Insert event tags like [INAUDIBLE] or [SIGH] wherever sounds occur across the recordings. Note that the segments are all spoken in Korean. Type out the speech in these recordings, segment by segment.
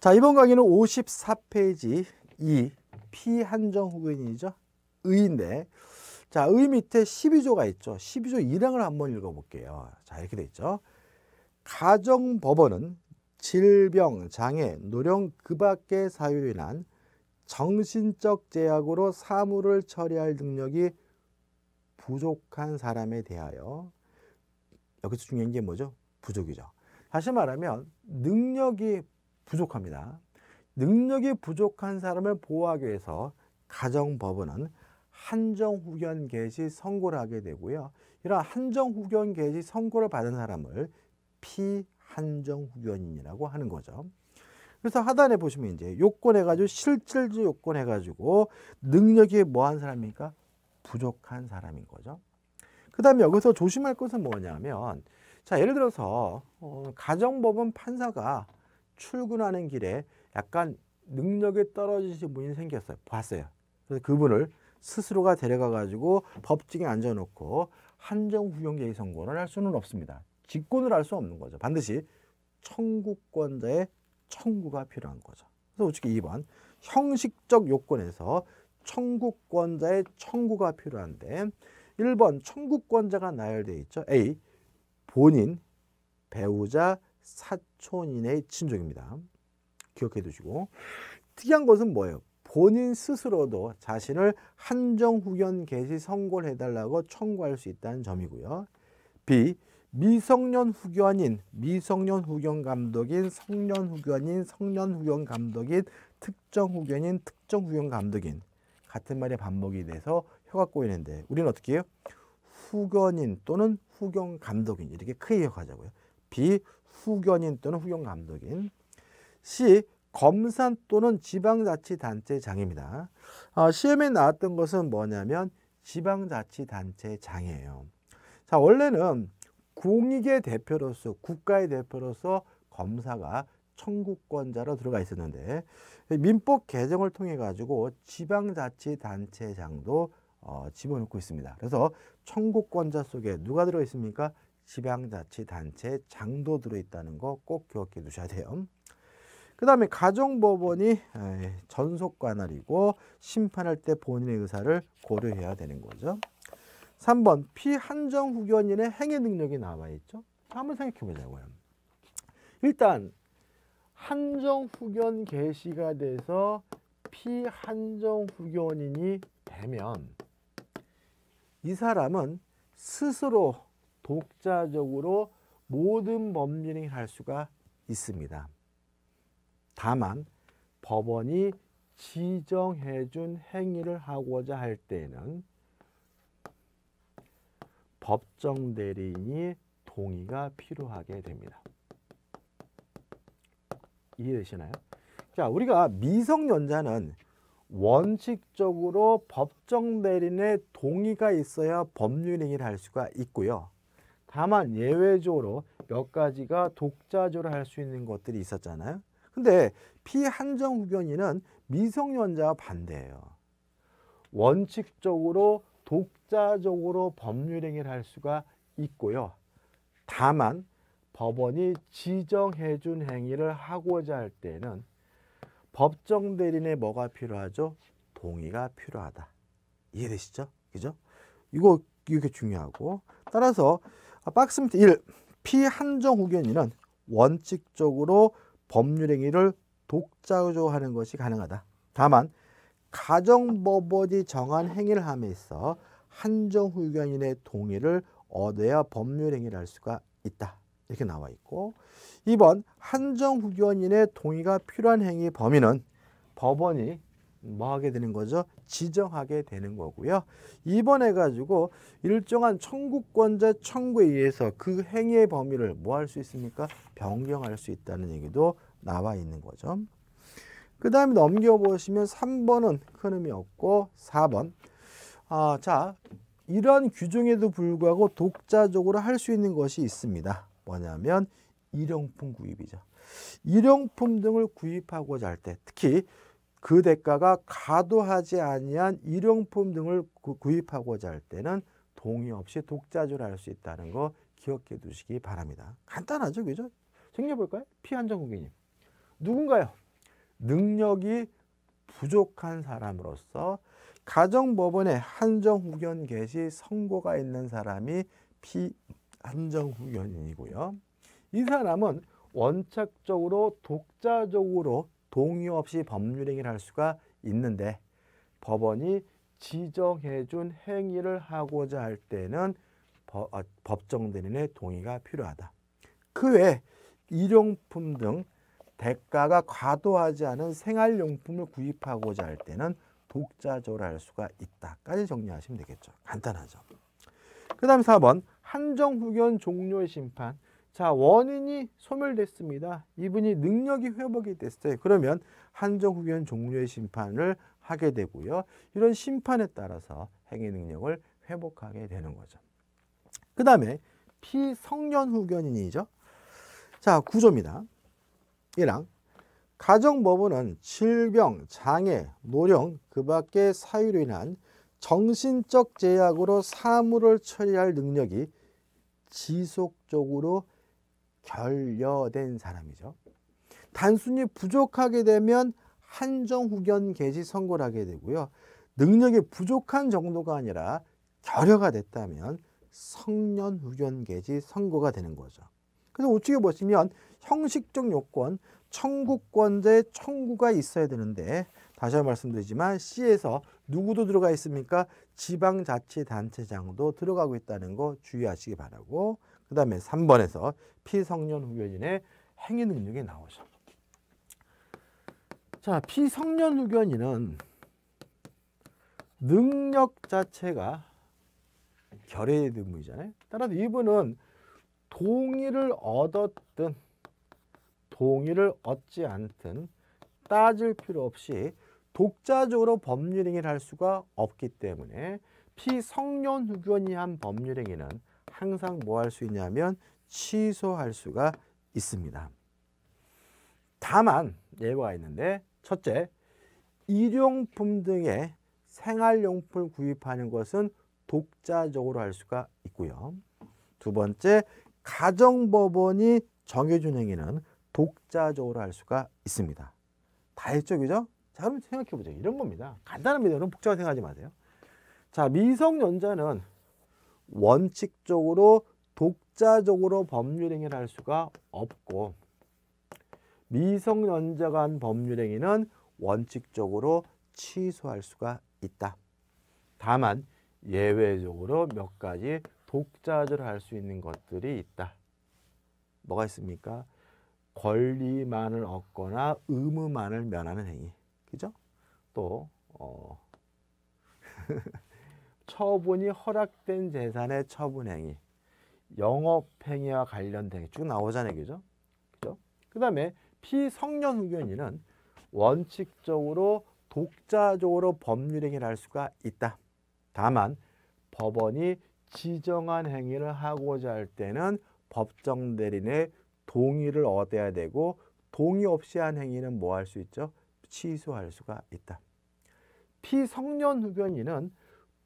자 이번 강의는 54페이지 2 피한정 후견이죠 의인데 자, 의 밑에 12조가 있죠. 12조 1항을 한번 읽어볼게요. 자, 이렇게 돼 있죠. 가정법원은 질병, 장애, 노령 그 밖의 사유로 인한 정신적 제약으로 사물을 처리할 능력이 부족한 사람에 대하여 여기서 중요한 게 뭐죠? 부족이죠. 다시 말하면 능력이 부족합니다. 능력이 부족한 사람을 보호하기 위해서 가정법원은 한정후견 개시 선고를 하게 되고요. 이러한 한정후견 개시 선고를 받은 사람을 피한정후견인이라고 하는 거죠. 그래서 하단에 보시면 이제 요건해가지고 실질적 요건해가지고 능력이 뭐 한 사람입니까? 부족한 사람인 거죠. 그 다음에 여기서 조심할 것은 뭐냐면 자 예를 들어서 어, 가정법원 판사가 출근하는 길에 약간 능력이 떨어지신 분이 생겼어요. 봤어요. 그래서 그분을 스스로가 데려가 가지고 법정에 앉아놓고 한정후용제의 선고를 할 수는 없습니다. 직권을 할 수 없는 거죠. 반드시 청구권자의 청구가 필요한 거죠. 그래서 우측에 2번 형식적 요건에서 청구권자의 청구가 필요한데 1번 청구권자가 나열되어 있죠. A. 본인, 배우자, 사촌인의 친족입니다. 기억해 두시고 특이한 것은 뭐예요? 본인 스스로도 자신을 한정후견 개시 선고해달라고 청구할 수 있다는 점이고요. B. 미성년 후견인, 미성년 후견 감독인, 성년 후견인, 성년 후견 감독인, 특정 후견인, 특정 후견 감독인 같은 말의 반복이 돼서 혀가 꼬이는데 우리는 어떻게 해요? 후견인 또는 후견 감독인 이렇게 크게 기억하자고요. B. 후견인 또는 후견감독인 C. 검산 또는 지방자치단체장입니다. 아, 시험에 나왔던 것은 뭐냐면 지방자치단체장이에요. 자 원래는 공익의 대표로서 국가의 대표로서 검사가 청구권자로 들어가 있었는데 민법 개정을 통해 가지고 지방자치단체장도 어, 집어넣고 있습니다. 그래서 청구권자 속에 누가 들어있습니까? 지방자치단체 장도 들어있다는 거 꼭 기억해 두셔야 돼요. 그 다음에 가정법원이 전속관할이고 심판할 때 본인의 의사를 고려해야 되는 거죠. 3번 피한정 후견인의 행위 능력이 남아있죠. 한번 생각해 보자고요. 일단 한정 후견 개시가 돼서 피한정 후견인이 되면 이 사람은 스스로 독자적으로 모든 법률을 할 수가 있습니다. 다만 법원이 지정해준 행위를 하고자 할 때에는 법정 대리인이 동의가 필요하게 됩니다. 이해되시나요? 자, 우리가 미성년자는 원칙적으로 법정 대리인의 동의가 있어야 법률행위를 할 수가 있고요. 다만 예외적으로 몇 가지가 독자적으로 할 수 있는 것들이 있었잖아요. 근데 피한정 후견인은 미성년자와 반대예요. 원칙적으로 독자적으로 법률행위를 할 수가 있고요. 다만 법원이 지정해 준 행위를 하고자 할 때는 법정 대리인의 뭐가 필요하죠? 동의가 필요하다. 이해되시죠? 그죠? 이거 이게 중요하고 따라서 아, 박스미트 1. 피한정 후견인은 원칙적으로 법률행위를 독자조하는 것이 가능하다. 다만 가정법원이 정한 행위를 함에 있어 한정후견인의 동의를 얻어야 법률행위를 할 수가 있다. 이렇게 나와 있고 2번 한정후견인의 동의가 필요한 행위 범위는 법원이 뭐 하게 되는 거죠? 지정하게 되는 거고요. 이번에 가지고 일정한 청구권자 청구에 의해서 그 행위의 범위를 뭐 할 수 있습니까? 변경할 수 있다는 얘기도 나와 있는 거죠. 그 다음에 넘겨보시면 3번은 큰 의미 없고 4번. 아, 자, 이러한 규정에도 불구하고 독자적으로 할 수 있는 것이 있습니다. 뭐냐면 일용품 구입이죠. 일용품 등을 구입하고자 할 때 특히 그 대가가 과도하지 아니한 일용품 등을 구입하고자 할 때는 동의 없이 독자주를 할 수 있다는 거 기억해 두시기 바랍니다. 간단하죠, 그죠? 정리볼까요 피한정 고객님. 누군가요? 능력이 부족한 사람으로서 가정법원에 한정후견 개시 선고가 있는 사람이 피한정후견인이고요. 이 사람은 원칙적으로 독자적으로 동의 없이 법률행위를 할 수가 있는데 법원이 지정해준 행위를 하고자 할 때는 어, 법정대리인의 동의가 필요하다. 그 외에 일용품 등 대가가 과도하지 않은 생활용품을 구입하고자 할 때는 독자적으로 할 수가 있다까지 정리하시면 되겠죠. 간단하죠. 그 다음 4번 한정후견 종료의 심판 자 원인이 소멸됐습니다. 이분이 능력이 회복이 됐어요. 그러면 한정후 견 종료의 심판을 하게 되고요. 이런 심판에 따라서 행위 능력을 회복하게 되는 거죠. 그 다음에 피성년 후견인이죠. 자 구조입니다. 이랑 가정법원은 질병, 장애, 노령, 그 밖의 사유로 인한 정신적 제약으로 사물을 처리할 능력이 지속적으로 결여된 사람이죠. 단순히 부족하게 되면 한정후견 개시 선고를 하게 되고요. 능력이 부족한 정도가 아니라 결여가 됐다면 성년후견 개시 선고가 되는 거죠. 그래서 우측에 보시면 형식적 요건, 청구권자의 청구가 있어야 되는데 다시 한번 말씀드리지만 C에서 누구도 들어가 있습니까? 지방자치단체장도 들어가고 있다는 거 주의하시기 바라고 그 다음에 3번에서 피성년 후견인의 행위 능력이 나오죠. 자, 피성년 후견인은 능력 자체가 결의 의무이잖아요. 따라서 이분은 동의를 얻었든 동의를 얻지 않든 따질 필요 없이 독자적으로 법률행위를 할 수가 없기 때문에 피성년 후견이 한 법률행위는 항상 뭐 할 수 있냐면 취소할 수가 있습니다. 다만 예외가 있는데 첫째, 일용품 등의 생활용품을 구입하는 것은 독자적으로 할 수가 있고요. 두 번째, 가정법원이 정해준 행위는 독자적으로 할 수가 있습니다. 다 했죠, 그죠? 자, 그럼 생각해보죠. 이런 겁니다. 간단합니다. 여러분 복잡하게 생각하지 마세요. 자, 미성년자는 원칙적으로 독자적으로 법률행위를 할 수가 없고 미성년자 간 법률행위는 원칙적으로 취소할 수가 있다. 다만 예외적으로 몇 가지 독자적으로 할 수 있는 것들이 있다. 뭐가 있습니까? 권리만을 얻거나 의무만을 면하는 행위. 그죠? 또 어... [LAUGHS] 처분이 허락된 재산의 처분행위, 영업행위와 관련된 행쭉 나오잖아요. 그죠? 그죠? 그 다음에 피성년 후견인은 원칙적으로 독자적으로 법률행위를 할 수가 있다. 다만 법원이 지정한 행위를 하고자 할 때는 법정 대리인의 동의를 얻어야 되고 동의 없이 한 행위는 뭐 할 수 있죠? 취소할 수가 있다. 피성년 후견인은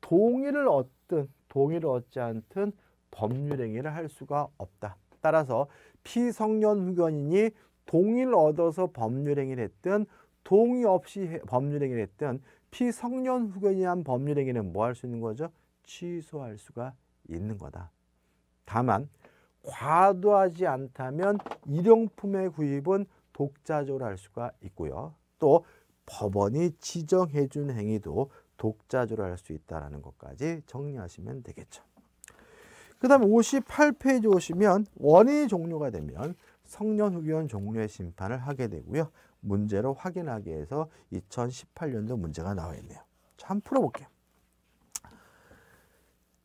동의를 얻든 동의를 얻지 않든 법률행위를 할 수가 없다. 따라서 피성년 후견인이 동의를 얻어서 법률행위를 했든 동의 없이 법률행위를 했든 피성년 후견인이 한 법률행위는 뭐 할 수 있는 거죠? 취소할 수가 있는 거다. 다만 과도하지 않다면 일용품의 구입은 독자적으로 할 수가 있고요. 또 법원이 지정해 준 행위도 독자조를 할 수 있다는 것까지 정리하시면 되겠죠. 그 다음에 58페이지 오시면 원인이 종료가 되면 성년 후견 종료의 심판을 하게 되고요. 문제로 확인하기 해서 2018년도 문제가 나와 있네요. 자, 한번 풀어볼게요.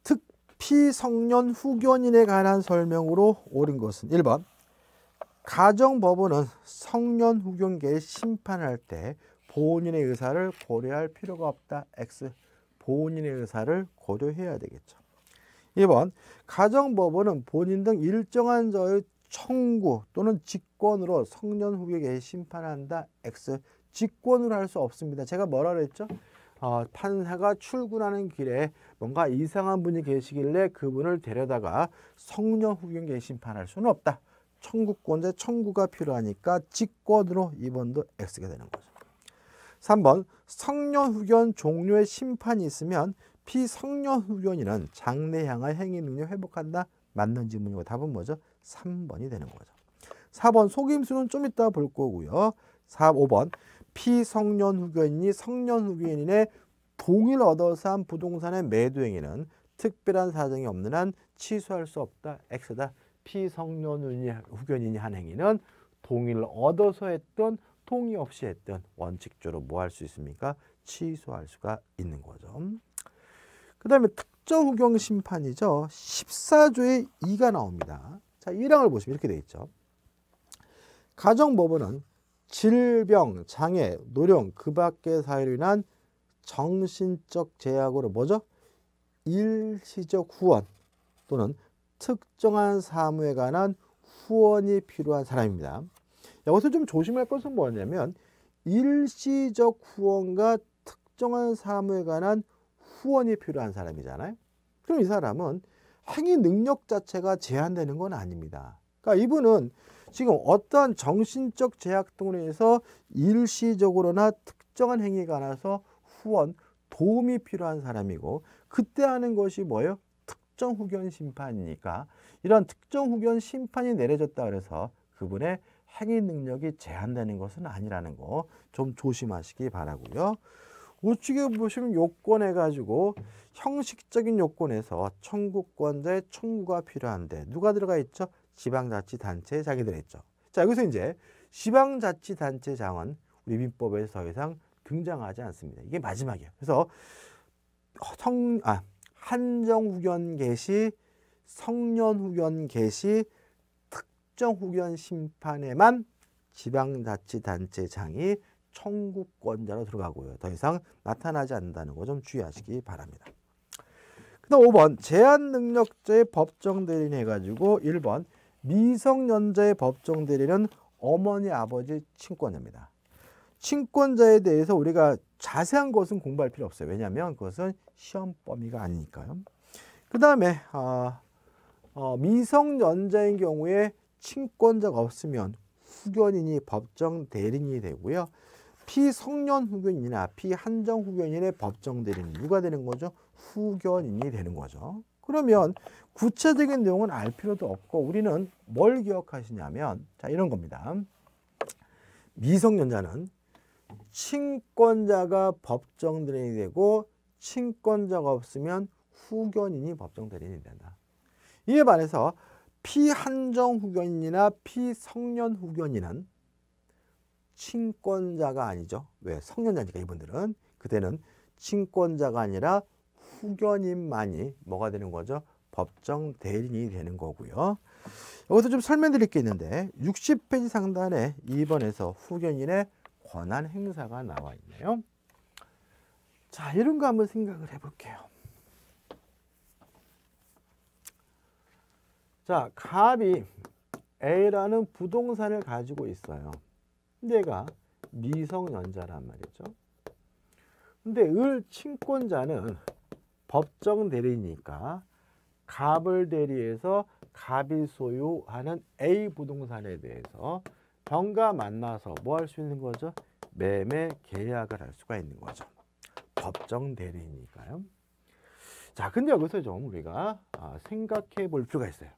특피성년 후견인에 관한 설명으로 옳은 것은 1번 가정법원은 성년 후견계의 심판할 때 본인의 의사를 고려할 필요가 없다. X. 보인의 의사를 고려해야 되겠죠. 2번 가정법원은 본인 등 일정한 저의 청구 또는 직권으로 성년 후에게 심판한다. X. 직권으로 할 수 없습니다. 제가 뭐라 그랬죠? 어, 판사가 출근하는 길에 뭔가 이상한 분이 계시길래 그분을 데려다가 성년 후견계 심판할 수는 없다. 청구권자 청구가 필요하니까 직권으로 2번도 X가 되는 거죠. 3번 성년후견 종료의 심판이 있으면 피성년후견이란 장래 향하 행위 능력 회복한다. 맞는 질문이고 답은 뭐죠? 3번이 되는 거죠. 4번 속임수는 좀 이따 볼 거고요. 4, 5번 피성년후견인이 성년후견인의 동일 얻어서 한 부동산의 매도행위는 특별한 사정이 없는 한 취소할 수 없다. X다. 피성년후견인이 한 행위는 동일 얻어서 했던 통이 없이 했던 원칙적으로 뭐 할 수 있습니까? 취소할 수가 있는 거죠. 그 다음에 특정후경 심판이죠. 14조의 2가 나옵니다. 자, 1항을 보시면 이렇게 되어 있죠. 가정법원은 질병, 장애, 노령, 그 밖의 사유로 인한 정신적 제약으로 뭐죠? 일시적 후원 또는 특정한 사무에 관한 후원이 필요한 사람입니다. 여기서 좀 조심할 것은 뭐냐면 일시적 후원과 특정한 사무에 관한 후원이 필요한 사람이잖아요. 그럼 이 사람은 행위 능력 자체가 제한되는 건 아닙니다. 그러니까 이분은 지금 어떠한 정신적 제약 등으로 해서 일시적으로나 특정한 행위에 관해서 후원, 도움이 필요한 사람이고 그때 하는 것이 뭐예요? 특정 후견 심판이니까 이런 특정 후견 심판이 내려졌다 그래서 그분의 행위 능력이 제한되는 것은 아니라는 거 좀 조심하시기 바라고요. 우측에 보시면 요건 해가지고 형식적인 요건에서 청구권자의 청구가 필요한데 누가 들어가 있죠? 지방자치단체 장이 들어죠자 여기서 이제 지방자치단체 장은 우리 민법에서 더 이상 등장하지 않습니다. 이게 마지막이에요. 그래서 성, 아, 한정후견 개시, 성년후견 개시, 법정 후견 심판에만 지방자치단체장이 청구권자로 들어가고요. 더 이상 나타나지 않는다는 거 좀 주의하시기 바랍니다. 그 다음 5번 제한능력자의 법정대리인 해가지고 1번 미성년자의 법정대리는 어머니 아버지 친권자입니다. 친권자에 대해서 우리가 자세한 것은 공부할 필요 없어요. 왜냐하면 그것은 시험 범위가 아니니까요. 그 다음에 어, 아, 어, 미성년자인 경우에 친권자가 없으면 후견인이 법정 대리인이 되고요. 피성년 후견인이나 피한정 후견인의 법정 대리인 누가 되는 거죠? 후견인이 되는 거죠. 그러면 구체적인 내용은 알 필요도 없고 우리는 뭘 기억하시냐면 자 이런 겁니다. 미성년자는 친권자가 법정 대리인이 되고 친권자가 없으면 후견인이 법정 대리인이 된다. 이에 반해서 피한정 후견이나 인 피성년 후견인은 친권자가 아니죠. 왜? 성년자니까 이분들은. 그때는 친권자가 아니라 후견인만이 뭐가 되는 거죠? 법정 대리인이 되는 거고요. 여기서 좀 설명드릴 게 있는데 60페이지 상단에 2번에서 후견인의 권한 행사가 나와 있네요. 자, 이런 거 한번 생각을 해볼게요. 자, 갑이 A라는 부동산을 가지고 있어요. 얘가 미성년자란 말이죠. 근데 을 친권자는 법정 대리니까 갑을 대리해서 갑이 소유하는 A 부동산에 대해서 병과 만나서 뭐 할 수 있는 거죠? 매매 계약을 할 수가 있는 거죠. 법정 대리니까요. 자, 근데 여기서 좀 우리가 아, 생각해 볼 필요가 있어요.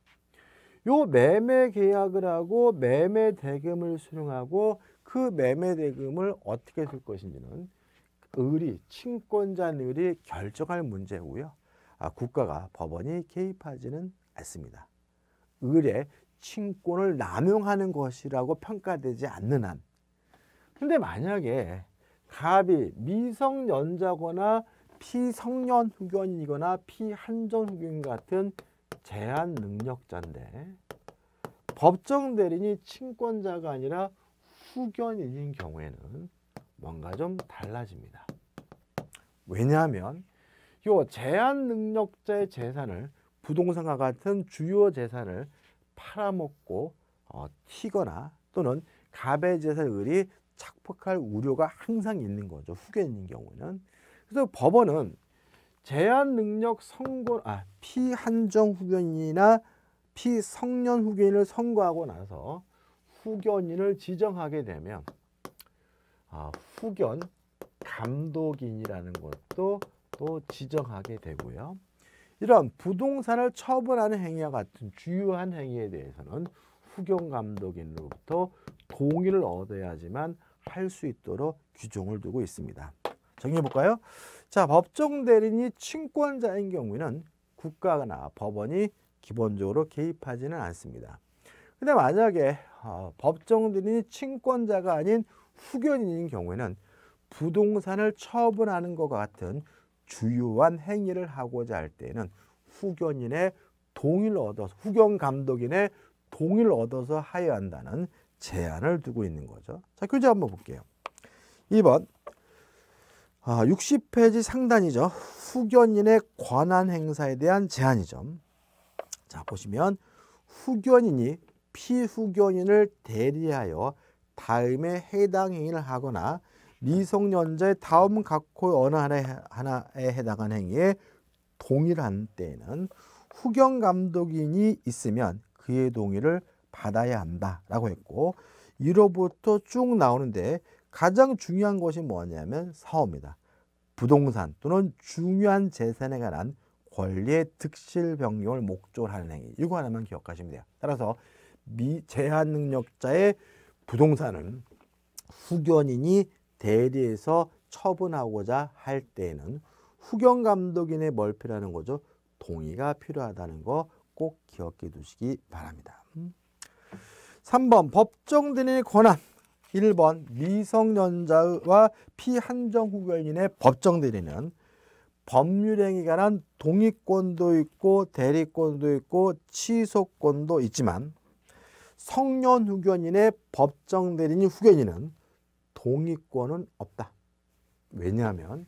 요 매매 계약을 하고 매매 대금을 수령하고 그 매매 대금을 어떻게 쓸 것인지는 을이 친권자 을이 결정할 문제고요. 아, 국가가 법원이 개입하지는 않습니다. 을의 친권을 남용하는 것이라고 평가되지 않는 한. 근데 만약에 갑이 미성년자거나 피성년 후견이거나 피한전 후견 같은 제한 능력자인데 법정 대리인이 친권자가 아니라 후견인인 경우에는 뭔가 좀 달라집니다. 왜냐하면 요 제한 능력자의 재산을 부동산과 같은 주요 재산을 팔아먹고 어, 튀거나 또는 갑의 재산을이 착폭할 우려가 항상 있는 거죠. 후견인 경우는. 그래서 법원은 제한 능력 선고 아 피한정 후견인이나 피성년 후견인을 선고하고 나서 후견인을 지정하게 되면 아, 후견 감독인이라는 것도 또 지정하게 되고요. 이런 부동산을 처분하는 행위와 같은 주요한 행위에 대해서는 후견 감독인으로부터 동의를 얻어야지만 할 수 있도록 규정을 두고 있습니다. 정리해 볼까요? 자, 법정 대리인이 친권자인 경우에는 국가나 법원이 기본적으로 개입하지는 않습니다. 근데 만약에 어, 법정 대리인이 친권자가 아닌 후견인인 경우에는 부동산을 처분하는 것과 같은 주요한 행위를 하고자 할 때에는 후견인의 동의를 얻어서 후견 감독인의 동의를 얻어서 하여야 한다는 제한을 두고 있는 거죠. 자, 교재 한번 볼게요. 2번 아, 60페이지 상단이죠. 후견인의 권한 행사에 대한 제한이죠. 자, 보시면 후견인이 피후견인을 대리하여 다음에 해당 행위를 하거나 미성년자의 다음 각호의 어느 하나에, 하나에 해당한 행위에 동일한 때에는 후견 감독인이 있으면 그의 동의를 받아야 한다라고 했고 이로부터 쭉 나오는데 가장 중요한 것이 뭐냐면 사업입니다. 부동산 또는 중요한 재산에 관한 권리의 득실 변경을 목적으로 하는 행위. 이거 하나만 기억하시면 돼요. 따라서 미 제한 능력자의 부동산은 후견인이 대리해서 처분하고자 할 때에는 후견 감독인의 멀피라는 거죠. 동의가 필요하다는 거 꼭 기억해 두시기 바랍니다. 3번 음. 법정 대의 권한 1번 미성년자와 피한정 후견인의 법정 대리는 법률행위 에 관한 동의권도 있고 대리권도 있고 취소권도 있지만 성년 후견인의 법정 대리인 후견인은 동의권은 없다. 왜냐하면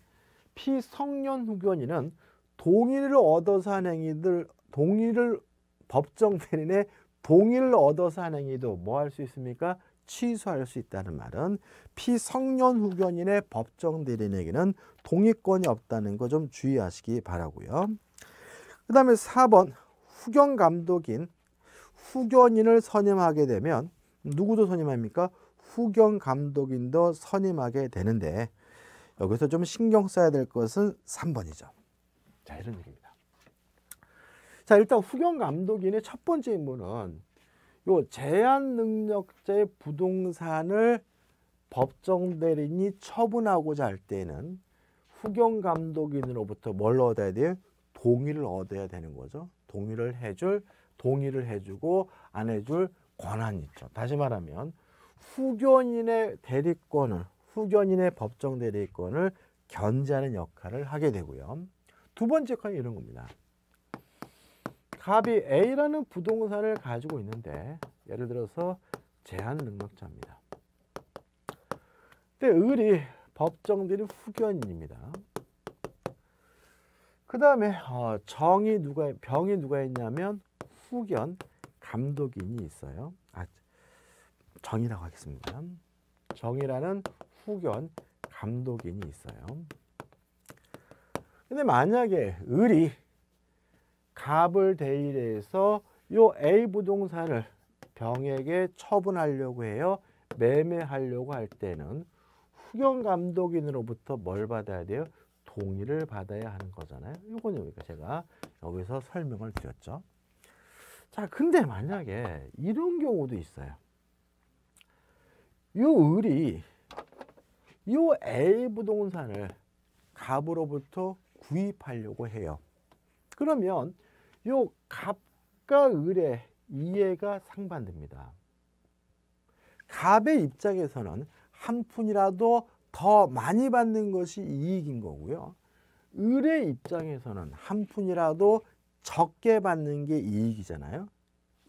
피성년 후견인은 동의를 얻어서 한 행위들 동의를 법정 대리인의 동의를 얻어서 한 행위도 뭐 할 수 있습니까? 취소할 수 있다는 말은 피성년 후견인의 법정 대리인에게는 동의권이 없다는 거 좀 주의하시기 바라고요. 그 다음에 4번 후견 감독인 후견인을 선임하게 되면 누구도 선임합니까? 후견 감독인도 선임하게 되는데 여기서 좀 신경 써야 될 것은 3번이죠. 자 이런 얘기입니다. 자 일단 후견 감독인의 첫 번째 임무는 요 제한 능력자의 부동산을 법정 대리인이 처분하고자 할 때는 후경 감독인으로부터 뭘 얻어야 돼요? 동의를 얻어야 되는 거죠. 동의를 해줄, 동의를 해주고 안 해줄 권한이 있죠. 다시 말하면 후견인의 대리권을, 후견인의 법정 대리권을 견제하는 역할을 하게 되고요. 두 번째 칸이 이런 겁니다. 갑이 A라는 부동산을 가지고 있는데 예를 들어서 제한 능력자입니다. 근데 을이 법정들이 후견입니다. 그 다음에 어, 정이 누가 병이 누가 있냐면 후견 감독인이 있어요. 아, 정이라고 하겠습니다. 정이라는 후견 감독인이 있어요. 근데 만약에 을이 갑을 대일해서 이 A 부동산을 병에게 처분하려고 해요. 매매하려고 할 때는 후견 감독인으로부터 뭘 받아야 돼요? 동의를 받아야 하는 거잖아요. 요건 그러니 제가 여기서 설명을 드렸죠. 자, 근데 만약에 이런 경우도 있어요. 요 을이 요 A 부동산을 갑으로부터 구입하려고 해요. 그러면 요 갑과 을의 이해가 상반됩니다. 갑의 입장에서는 한 푼이라도 더 많이 받는 것이 이익인 거고요. 을의 입장에서는 한 푼이라도 적게 받는 게 이익이잖아요.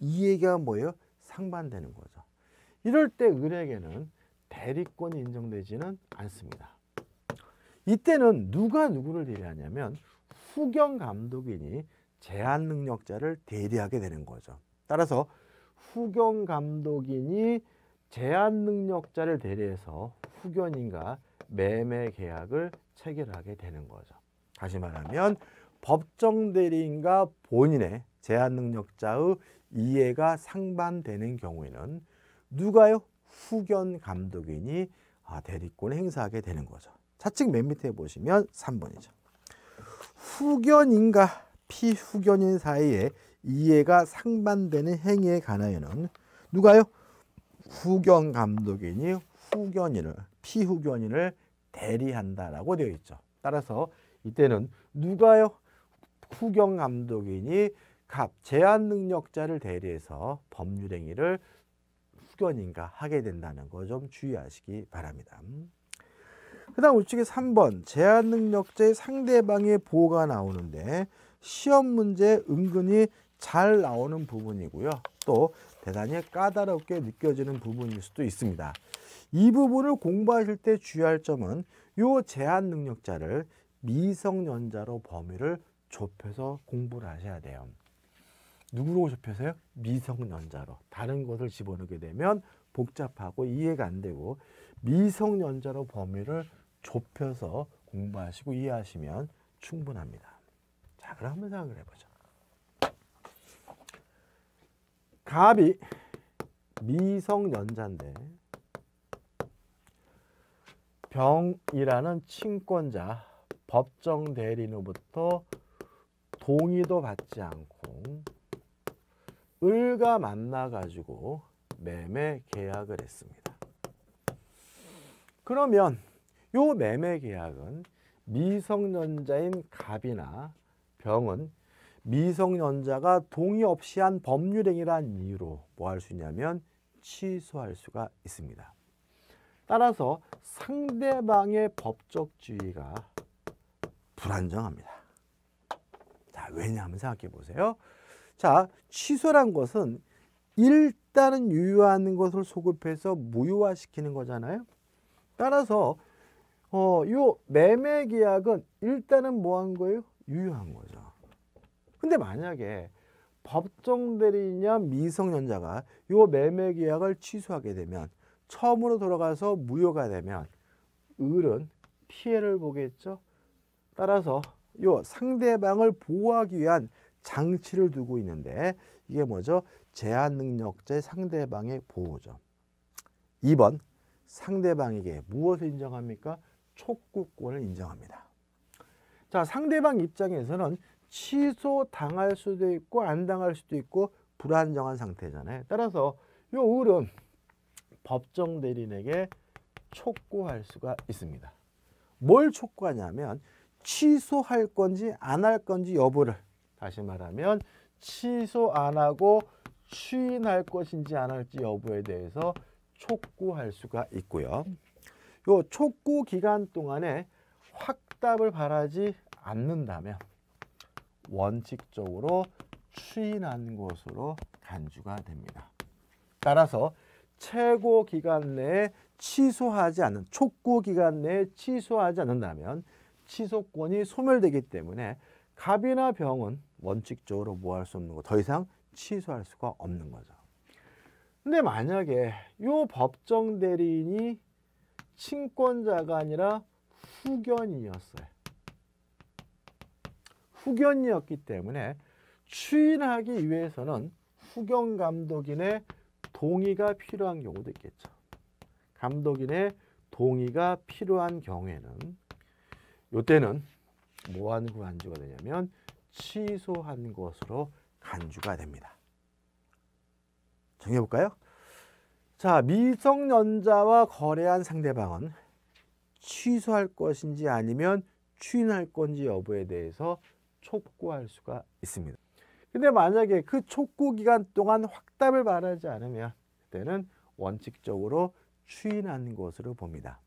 이해가 뭐예요? 상반되는 거죠. 이럴 때 을에게는 대리권이 인정되지는 않습니다. 이때는 누가 누구를 대리하냐면 후경 감독이니 제한 능력자를 대리하게 되는 거죠. 따라서 후경 감독이니 제한 능력자를 대리해서 후견인과 매매 계약을 체결하게 되는 거죠. 다시 말하면 법정 대리인과 본인의 제한 능력자의 이해가 상반되는 경우에는 누가요? 후견 감독인이 아, 대리권을 행사하게 되는 거죠. 차측 맨 밑에 보시면 3번이죠. 후견인과 피후견인 사이에 이해가 상반되는 행위에 관하여는 누가요? 후견 감독인이 후견인을 피후견인을 대리한다라고 되어 있죠. 따라서 이때는 누가요? 후경 감독인이 갑 제한 능력자를 대리해서 법률 행위를 후견인과 하게 된다는 거 좀 주의하시기 바랍니다. 그 다음 우측에 3번 제한능력자의 상대방의 보호가 나오는데 시험 문제 은근히 잘 나오는 부분이고요. 또 대단히 까다롭게 느껴지는 부분일 수도 있습니다. 이 부분을 공부하실 때 주의할 점은 이 제한 능력자를 미성년자로 범위를 좁혀서 공부를 하셔야 돼요. 누구로 좁혀서요? 미성년자로. 다른 것을 집어넣게 되면 복잡하고 이해가 안 되고 미성년자로 범위를 좁혀서 공부하시고 이해하시면 충분합니다. 자, 그럼 한번 생각을 해보죠. 갑이 미성년자인데 병이라는 친권자 법정 대리인으로부터 동의도 받지 않고 을과 만나가지고 매매 계약을 했습니다. 그러면 이 매매 계약은 미성년자인 갑이나 병은 미성년자가 동의 없이 한 법률행위란 이유로 뭐 할 수 있냐면 취소할 수가 있습니다. 따라서 상대방의 법적 지위가 불안정합니다. 자, 왜냐하면 생각해 보세요. 자, 취소란 것은 일단은 유효한 것을 소급해서 무효화시키는 거잖아요. 따라서 어, 요 매매 계약은 일단은 뭐한 거예요? 유효한 거죠. 근데 만약에 법정 대리인년 미성년자가 요 매매 계약을 취소하게 되면 처음으로 돌아가서 무효가 되면 을은 피해를 보겠죠. 따라서 요 상대방을 보호하기 위한 장치를 두고 있는데 이게 뭐죠? 제한 능력제 상대방의 보호죠. 2번 상대방에게 무엇을 인정합니까? 촉구권을 인정합니다. 자, 상대방 입장에서는 취소당할 수도 있고 안 당할 수도 있고 불안정한 상태잖아요. 따라서 이 을은 법정 대리인에게 촉구할 수가 있습니다. 뭘 촉구하냐면 취소할 건지 안 할 건지 여부를 다시 말하면 취소 안 하고 추인할 것인지 안 할지 여부에 대해서 촉구할 수가 있고요. 요 촉구 기간 동안에 확답을 바라지 않는다면 원칙적으로 추인한 것으로 간주가 됩니다. 따라서 최고 기간 내에 취소하지 않는 촉구 기간 내에 취소하지 않는다면 취소권이 소멸되기 때문에 갑이나 병은 원칙적으로 뭐 할 수 없는 거더 이상 취소할 수가 없는 거죠. 근데 만약에 요 법정 대리인이 친권자가 아니라 후견이었어요. 후견이었기 때문에 추인하기 위해서는 후견 감독인의 동의가 필요한 경우도 있겠죠. 감독인의 동의가 필요한 경우에는 이때는 뭐한 간주가 되냐면 취소한 것으로 간주가 됩니다. 정해볼까요? 자, 미성년자와 거래한 상대방은 취소할 것인지 아니면 추인할 건지 여부에 대해서 촉구할 수가 있습니다. 근데 만약에 그 촉구 기간 동안 확답을 말하지 않으면 그때는 원칙적으로 추인한 것으로 봅니다.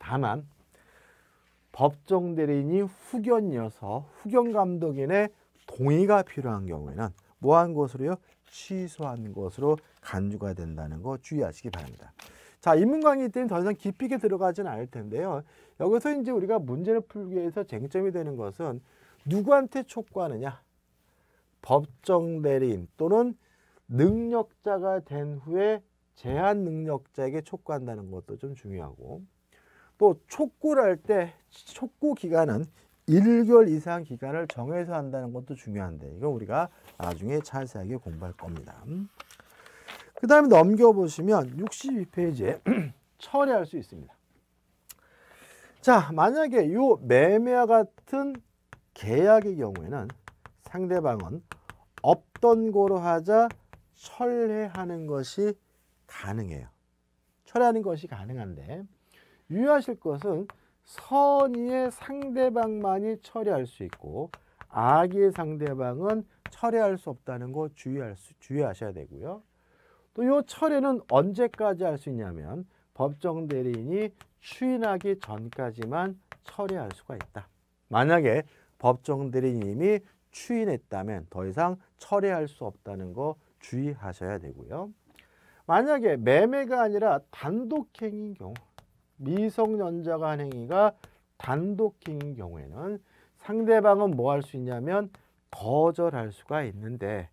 다만 법정 대리인이 후견이어서 후견 감독인의 동의가 필요한 경우에는 뭐한 것으로요? 취소한 것으로 간주가 된다는 거 주의하시기 바랍니다. 자, 인문강의 때는 더 이상 깊이 있게 들어가진 않을 텐데요. 여기서 이제 우리가 문제를 풀기 위해서 쟁점이 되는 것은 누구한테 촉구하느냐? 법정 대리 또는 능력자가 된 후에 제한 능력자에게 촉구한다는 것도 좀 중요하고 또 촉구를 할 때 촉구 기간은 1개월 이상 기간을 정해서 한다는 것도 중요한데 이거 우리가 나중에 자세하게 공부할 겁니다. 그 다음에 넘겨보시면 62페이지에 철회할수 [CLEARS THROAT] 있습니다. 자, 만약에 이 매매와 같은 계약의 경우에는 상대방은 없던 거로 하자 철회하는 것이 가능해요. 철회하는 것이 가능한데 유의하실 것은 선의의 상대방만이 처리할 수 있고 악의 상대방은 처리할 수 없다는 거 주의할 수, 주의하셔야 되고요. 또이 철회는 언제까지 할 수 있냐면 법정 대리인이 추인하기 전까지만 처리할 수가 있다. 만약에 법정 대리인이 추인했다면 더 이상 철회할 수 없다는 거 주의하셔야 되고요. 만약에 매매가 아니라 단독행위인 경우 미성년자가 한 행위가 단독행위인 경우에는 상대방은 뭐 할 수 있냐면 거절할 수가 있는데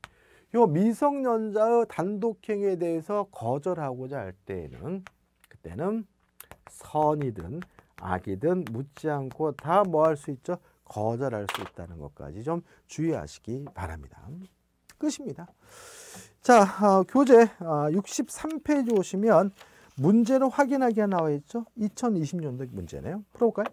요 미성년자의 단독행위에 대해서 거절하고자 할 때에는 그때는 선이든 악이든 묻지 않고 다 뭐 할 수 있죠? 거절할 수 있다는 것까지 좀 주의하시기 바랍니다. 끝입니다. 자, 어, 교재 어, 63페이지 오시면 문제로 확인하기가 나와 있죠? 2020년도 문제네요. 풀어볼까요?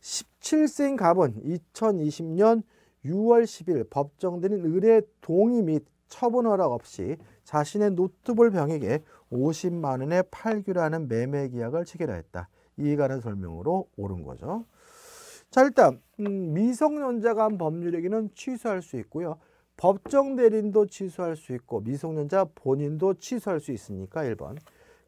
17생 갑은 2020년 6월 10일 법정되는 의뢰 동의 및 처분 허락 없이 자신의 노트볼 병에게 50만 원에 팔기라는 매매 계약을 체결하였다. 이에 관한 설명으로 옳은 거죠. 자 일단 음, 미성년자 간 법률행위는 취소할 수 있고요. 법정 대리인도 취소할 수 있고 미성년자 본인도 취소할 수 있으니까 1번.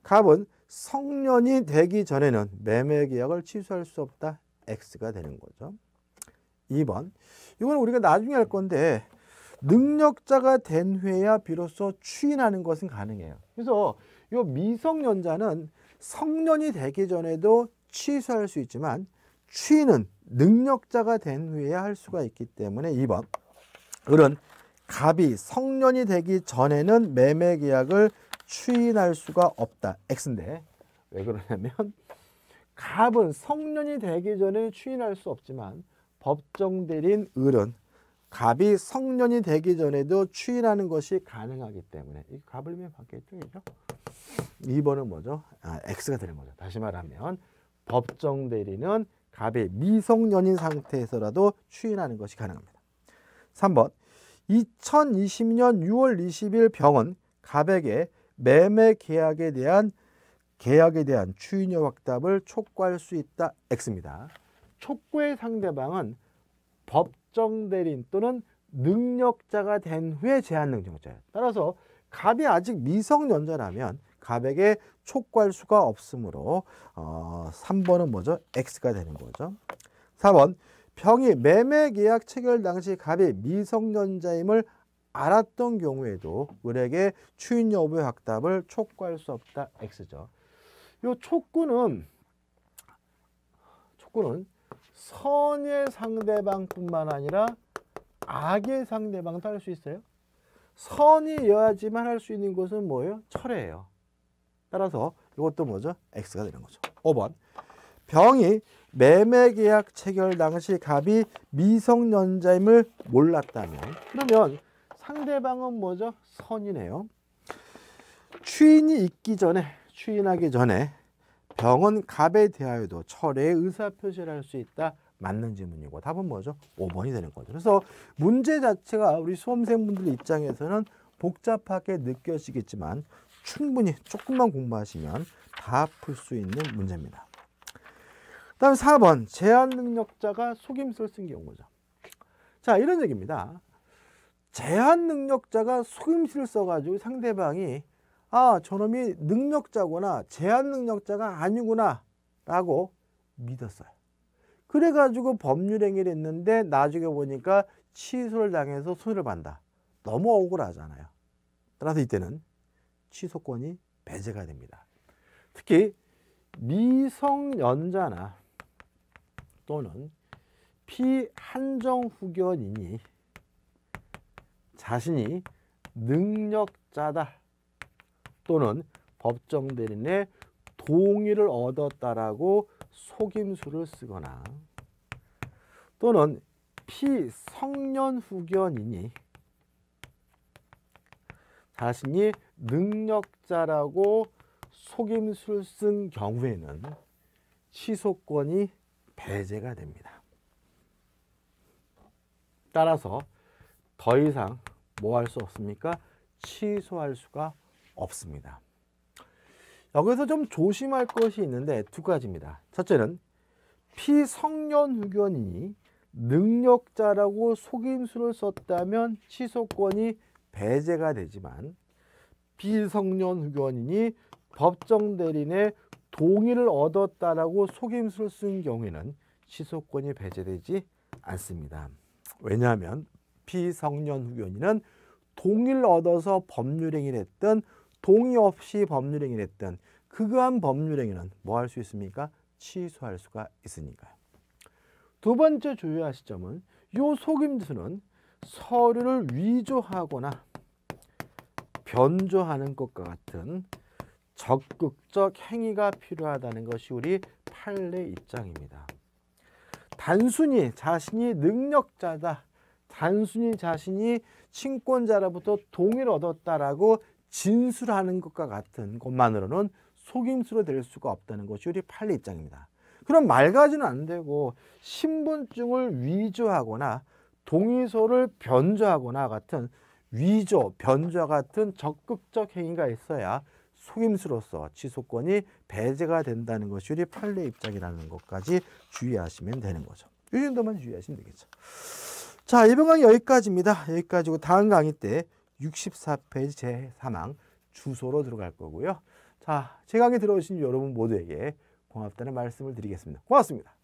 갑은 성년이 되기 전에는 매매 계약을 취소할 수 없다. X가 되는 거죠. 2번. 이거는 우리가 나중에 할 건데 능력자가 된 후에야 비로소 추인하는 것은 가능해요. 그래서 이 미성년자는 성년이 되기 전에도 취소할 수 있지만 추인은 능력자가 된 후에야 할 수가 있기 때문에 2번. 을은 갑이 성년이 되기 전에는 매매 계약을 추인할 수가 없다. X인데 왜 그러냐면 갑은 성년이 되기 전에 추인할 수 없지만 법정대리인 을은 갑이 성년이 되기 전에도 추인하는 것이 가능하기 때문에 이 갑을 면 밖에 있죠. 2번은 뭐죠? 아, X가 되는 거죠. 다시 말하면 법정 대리는 갑이 미성년인 상태에서라도 추인하는 것이 가능합니다. 3번 2020년 6월 20일 병은 갑에게 매매 계약에 대한 계약에 대한 추인여 확답을 촉구할 수 있다. X입니다. 촉구의 상대방은 법정 대리인 또는 능력자가 된 후에 제한 능력자예요. 따라서 갑이 아직 미성년자라면 갑에게 촉구할 수가 없으므로 어, 3번은 뭐죠? X가 되는 거죠. 4번 병이 매매계약 체결 당시 갑이 미성년자임을 알았던 경우에도 을에게 추인 여부의 확답을 촉구할 수 없다 X죠. 요 촉구는 촉구는 선의 상대방뿐만 아니라 악의 상대방도 할 수 있어요. 선이여야지만 할 수 있는 것은 뭐예요? 철회예요. 따라서 이것도 뭐죠? X가 되는 거죠. 5번 병이 매매계약 체결 당시 갑이 미성년자임을 몰랐다면 그러면 상대방은 뭐죠? 선이네요. 추인이 있기 전에 추인하기 전에 병원 갑에 대하여도 철의 의사표시를 할 수 있다. 맞는 질문이고 답은 뭐죠? 5번이 되는 거죠. 그래서 문제 자체가 우리 수험생분들 입장에서는 복잡하게 느껴지겠지만 충분히 조금만 공부하시면 다 풀 수 있는 문제입니다. 다음 4번 제한 능력자가 속임수를 쓴 경우죠. 자 이런 얘기입니다. 제한 능력자가 속임수를 써가지고 상대방이 아 저놈이 능력자구나 제한 능력자가 아니구나 라고 믿었어요. 그래가지고 법률행위를 했는데 나중에 보니까 취소를 당해서 손해를 반다. 너무 억울하잖아요. 따라서 이때는 취소권이 배제가 됩니다. 특히 미성년자나 또는 피한정후견인이 자신이 능력자다 또는 법정 대리인의 동의를 얻었다라고 속임수를 쓰거나 또는 피성년 후견인이 자신이 능력자라고 속임수를 쓴 경우에는 취소권이 배제가 됩니다. 따라서 더 이상 뭐 할 수 없습니까? 취소할 수가 없습니다. 없습니다. 여기서 좀 조심할 것이 있는데 두 가지입니다. 첫째는 피성년후견인이 능력자라고 속임수를 썼다면 취소권이 배제가 되지만 비성년후견인이 법정대리인의 동의를 얻었다라고 속임수를 쓴 경우에는 취소권이 배제되지 않습니다. 왜냐하면 비성년후견인은 동의를 얻어서 법률행위를 했던 동의 없이 법률행위를 했던 그거한 법률행위는 뭐 할 수 있습니까? 취소할 수가 있으니까요. 두 번째 주의하실 점은 요 속임수는 서류를 위조하거나 변조하는 것과 같은 적극적 행위가 필요하다는 것이 우리 판례 입장입니다. 단순히 자신이 능력자다. 단순히 자신이 친권자로부터 동의를 얻었다라고 진술하는 것과 같은 것만으로는 속임수로 될 수가 없다는 것이 우리 판례 입장입니다. 그럼 맑아지는 안 되고 신분증을 위조하거나 동의서를 변조하거나 같은 위조, 변조 같은 적극적 행위가 있어야 속임수로서 지소권이 배제가 된다는 것이 우리 판례 입장이라는 것까지 주의하시면 되는 거죠. 이 정도만 주의하시면 되겠죠. 자, 이번 강의 여기까지입니다. 여기까지고 다음 강의 때 64페이지 제3항 주소로 들어갈 거고요. 자, 제 강의 들어오신 여러분 모두에게 고맙다는 말씀을 드리겠습니다. 고맙습니다.